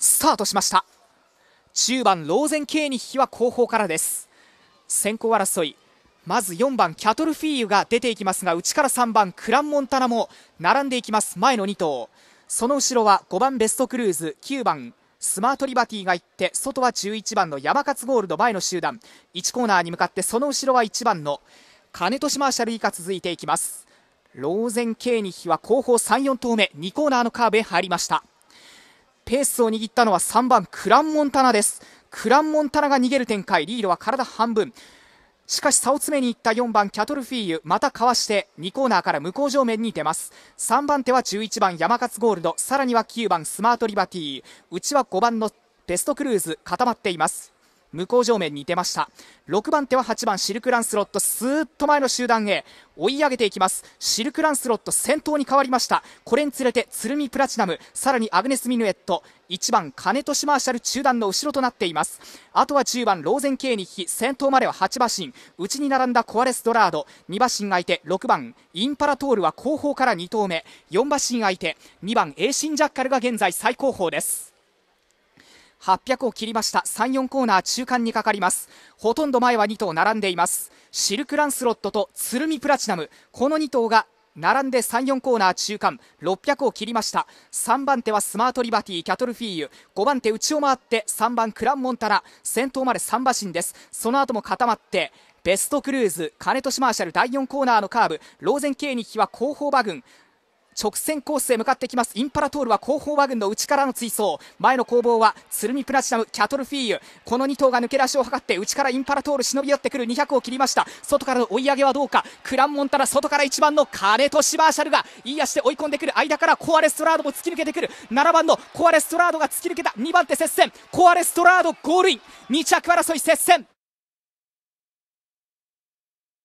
スタートしました10番ローゼン・ケーニヒは後方からです先行争いまず4番キャトルフィーユが出ていきますが内から3番クランモンタナも並んでいきます前の2頭その後ろは5番ベストクルーズ9番スマートリバティが行って外は11番の山勝ゴールド前の集団1コーナーに向かってその後ろは1番の金利マーシャル以下続いていきますローゼン・ケーニッヒは後方3、4投目2コーナーのカーブへ入りましたペースを握ったのは3番クラン・モンタナですクラン・モンタナが逃げる展開リードは体半分しかし差を詰めにいった4番キャトルフィーユまたかわして2コーナーから向こう上面に出ます3番手は11番山勝ゴールドさらには9番スマートリバティうちは5番のベストクルーズ固まっています向正面に出ました6番手は8番シルク・ランスロットスーッと前の集団へ追い上げていきますシルク・ランスロット先頭に変わりましたこれにつれて鶴見プラチナムさらにアグネス・ミヌエット1番金利マーシャル中段の後ろとなっていますあとは10番ローゼン・ケーニヒ先頭までは8馬身内に並んだコアレス・ドラード2馬身相手6番インパラトールは後方から2頭目4馬身相手2番エーシン・ジャッカルが現在最高峰です800を切りました34コーナー中間にかかりますほとんど前は2頭並んでいますシルクランスロットと鶴見プラチナムこの2頭が並んで34コーナー中間600を切りました3番手はスマートリバティキャトルフィーユ5番手内を回って3番クランモンタナ先頭まで3馬身ですその後も固まってベストクルーズ金利マーシャル第4コーナーのカーブローゼン・ケーニヒは後方馬群直線コースへ向かってきますインパラトールは後方ワグンの内からの追走前の攻防は鶴見プラチナムキャトルフィーユこの2頭が抜け出しを図って内からインパラトール忍び寄ってくる200を切りました外からの追い上げはどうかクランモンタラ外から1番の金とシバーシャルがいい足で追い込んでくる間からコアレストラードも突き抜けてくる7番のコアレストラードが突き抜けた2番手接戦コアレストラードゴールイン2着争い接戦